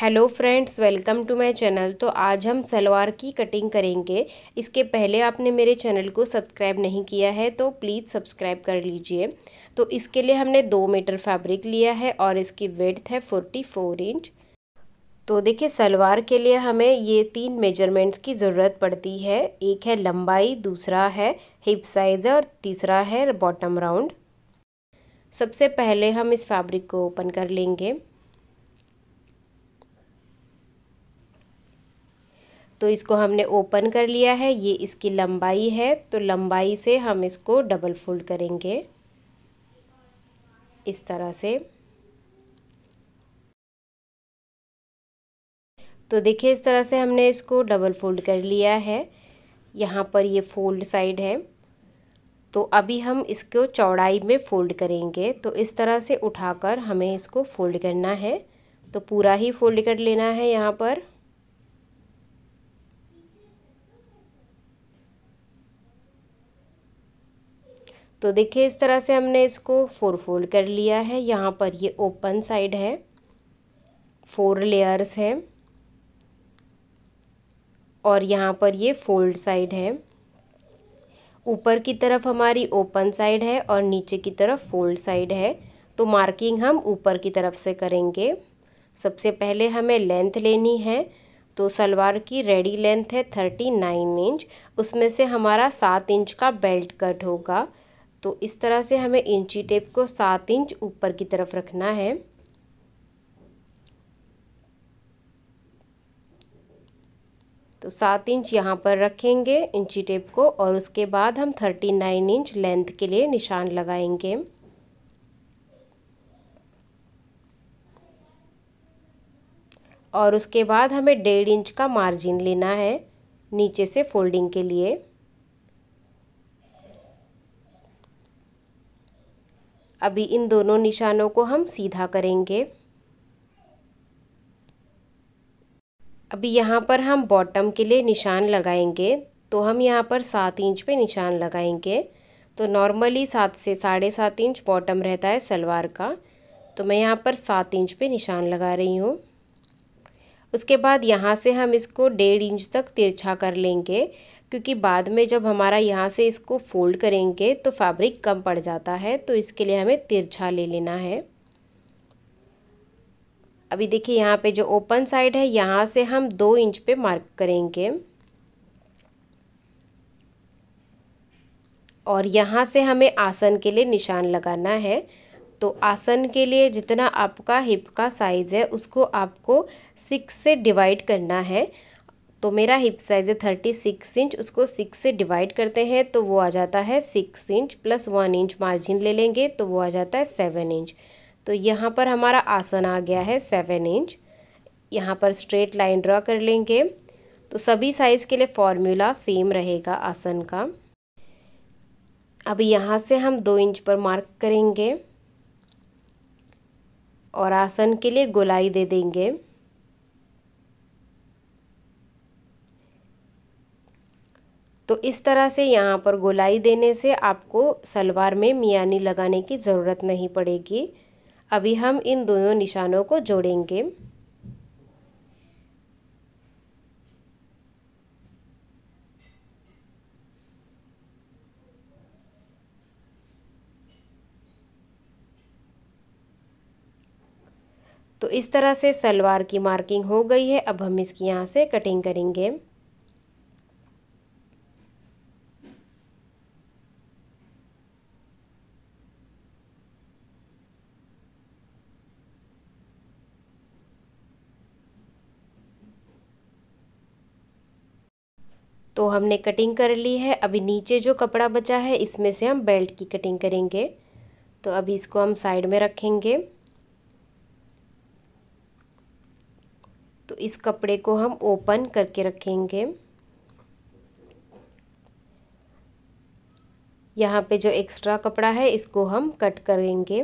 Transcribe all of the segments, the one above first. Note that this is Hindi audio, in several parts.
hello friends welcome to my channel तो आज हम सलवार की कटिंग करेंगे इसके पहले आपने मेरे चैनल को सब्सक्राइब नहीं किया है तो प्लीज़ सब्सक्राइब कर लीजिए तो इसके लिए हमने दो मीटर फैब्रिक लिया है और इसकी वेड्थ है फोर्टी फोर इंच तो देखिए सलवार के लिए हमें ये तीन मेजरमेंट्स की ज़रूरत पड़ती है एक है लंबाई दूसरा है हिप साइज़ और तीसरा है बॉटम राउंड सबसे पहले हम इस फैब्रिक को ओपन कर लेंगे तो इसको हमने ओपन कर लिया है ये इसकी लंबाई है तो लंबाई से हम इसको डबल फोल्ड करेंगे इस तरह से तो देखिए इस तरह से हमने इसको डबल फोल्ड कर लिया है यहाँ पर ये फोल्ड साइड है तो अभी हम इसको चौड़ाई में फोल्ड करेंगे तो इस तरह से उठाकर हमें इसको फोल्ड करना है तो पूरा ही फोल्ड कर लेना है यहाँ पर तो देखिए इस तरह से हमने इसको फोर फोल्ड कर लिया है यहाँ पर ये ओपन साइड है फोर लेयर्स है और यहाँ पर ये फोल्ड साइड है ऊपर की तरफ हमारी ओपन साइड है और नीचे की तरफ फोल्ड साइड है तो मार्किंग हम ऊपर की तरफ से करेंगे सबसे पहले हमें लेंथ लेनी है तो सलवार की रेडी लेंथ है थर्टी नाइन इंच उसमें से हमारा सात इंच का बेल्ट कट होगा तो इस तरह से हमें इंची टेप को सात इंच ऊपर की तरफ रखना है तो सात इंच यहाँ पर रखेंगे इंची टेप को और उसके बाद हम थर्टी नाइन इंच लेंथ के लिए निशान लगाएंगे और उसके बाद हमें डेढ़ इंच का मार्जिन लेना है नीचे से फोल्डिंग के लिए अभी इन दोनों निशानों को हम सीधा करेंगे अभी यहाँ पर हम बॉटम के लिए निशान लगाएंगे तो हम यहाँ पर सात इंच पे निशान लगाएंगे तो नॉर्मली सात से साढ़े सात इंच बॉटम रहता है सलवार का तो मैं यहाँ पर सात इंच पे निशान लगा रही हूँ उसके बाद यहाँ से हम इसको डेढ़ इंच तक तिरछा कर लेंगे क्योंकि बाद में जब हमारा यहाँ से इसको फोल्ड करेंगे तो फैब्रिक कम पड़ जाता है तो इसके लिए हमें तिरछा ले लेना है अभी देखिए यहाँ पे जो ओपन साइड है यहाँ से हम दो इंच पे मार्क करेंगे और यहाँ से हमें आसन के लिए निशान लगाना है तो आसन के लिए जितना आपका हिप का साइज़ है उसको आपको सिक्स से डिवाइड करना है तो मेरा हिप साइज़ है थर्टी सिक्स इंच उसको सिक्स से डिवाइड करते हैं तो वो आ जाता है six inch plus one inch margin ले लेंगे तो वो आ जाता है सेवन इंच तो यहाँ पर हमारा आसन आ गया है सेवन इंच यहाँ पर स्ट्रेट लाइन ड्रा कर लेंगे तो सभी साइज़ के लिए फॉर्मूला सेम रहेगा आसन का अब यहाँ से हम दो इंच पर मार्क करेंगे और आसन के लिए गोलाई दे देंगे तो इस तरह से यहाँ पर गोलाई देने से आपको सलवार में मियानी लगाने की ज़रूरत नहीं पड़ेगी अभी हम इन दोनों निशानों को जोड़ेंगे तो इस तरह से सलवार की मार्किंग हो गई है अब हम इसकी यहाँ से कटिंग करेंगे तो हमने कटिंग कर ली है अभी नीचे जो कपड़ा बचा है इसमें से हम बेल्ट की कटिंग करेंगे तो अभी इसको हम साइड में रखेंगे तो इस कपड़े को हम ओपन करके रखेंगे यहाँ पे जो एक्स्ट्रा कपड़ा है इसको हम कट करेंगे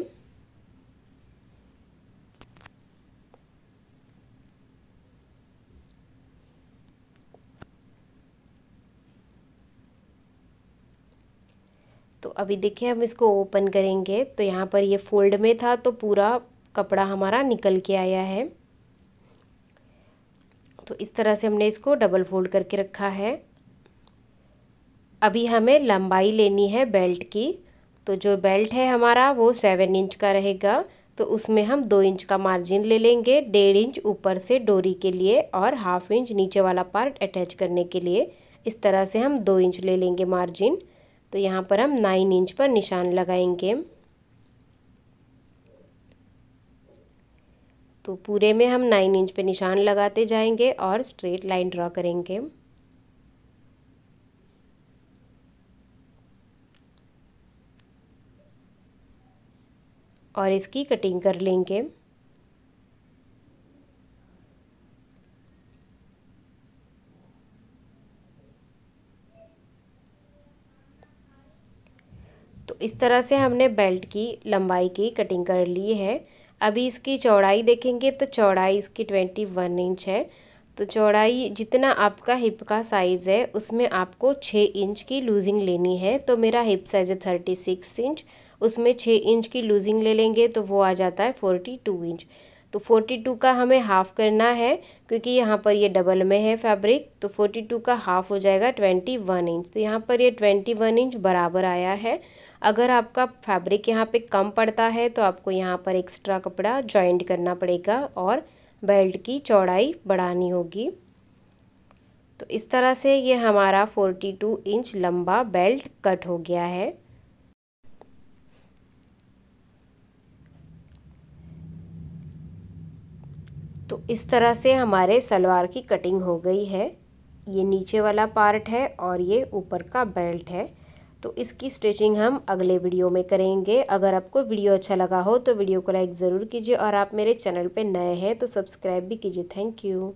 तो अभी देखिए हम इसको ओपन करेंगे तो यहाँ पर ये फोल्ड में था तो पूरा कपड़ा हमारा निकल के आया है तो इस तरह से हमने इसको डबल फोल्ड करके रखा है अभी हमें लंबाई लेनी है बेल्ट की तो जो बेल्ट है हमारा वो सेवन इंच का रहेगा तो उसमें हम दो इंच का मार्जिन ले लेंगे डेढ़ इंच ऊपर से डोरी के लिए और हाफ इंच नीचे वाला पार्ट अटैच करने के लिए इस तरह से हम दो इंच ले लेंगे मार्जिन तो यहाँ पर हम नाइन इंच पर निशान लगाएंगे तो पूरे में हम नाइन इंच पर निशान लगाते जाएंगे और स्ट्रेट लाइन ड्रॉ करेंगे और इसकी कटिंग कर लेंगे इस तरह से हमने बेल्ट की लंबाई की कटिंग कर ली है अभी इसकी चौड़ाई देखेंगे तो चौड़ाई इसकी ट्वेंटी वन इंच है तो चौड़ाई जितना आपका हिप का साइज़ है उसमें आपको छः इंच की लूजिंग लेनी है तो मेरा हिप साइज़ है थर्टी सिक्स इंच उसमें छः इंच की लूजिंग ले लेंगे तो वो आ जाता है फोर्टी टू इंच तो 42 का हमें हाफ़ करना है क्योंकि यहाँ पर ये डबल में है फैब्रिक तो 42 का हाफ़ हो जाएगा 21 इंच तो यहाँ पर ये 21 इंच बराबर आया है अगर आपका फैब्रिक यहाँ पे कम पड़ता है तो आपको यहाँ पर एक्स्ट्रा कपड़ा जॉइंट करना पड़ेगा और बेल्ट की चौड़ाई बढ़ानी होगी तो इस तरह से ये हमारा 42 इंच लंबा बेल्ट कट हो गया है तो इस तरह से हमारे सलवार की कटिंग हो गई है ये नीचे वाला पार्ट है और ये ऊपर का बेल्ट है तो इसकी स्टिचिंग हम अगले वीडियो में करेंगे अगर आपको वीडियो अच्छा लगा हो तो वीडियो को लाइक ज़रूर कीजिए और आप मेरे चैनल पे नए हैं तो सब्सक्राइब भी कीजिए थैंक यू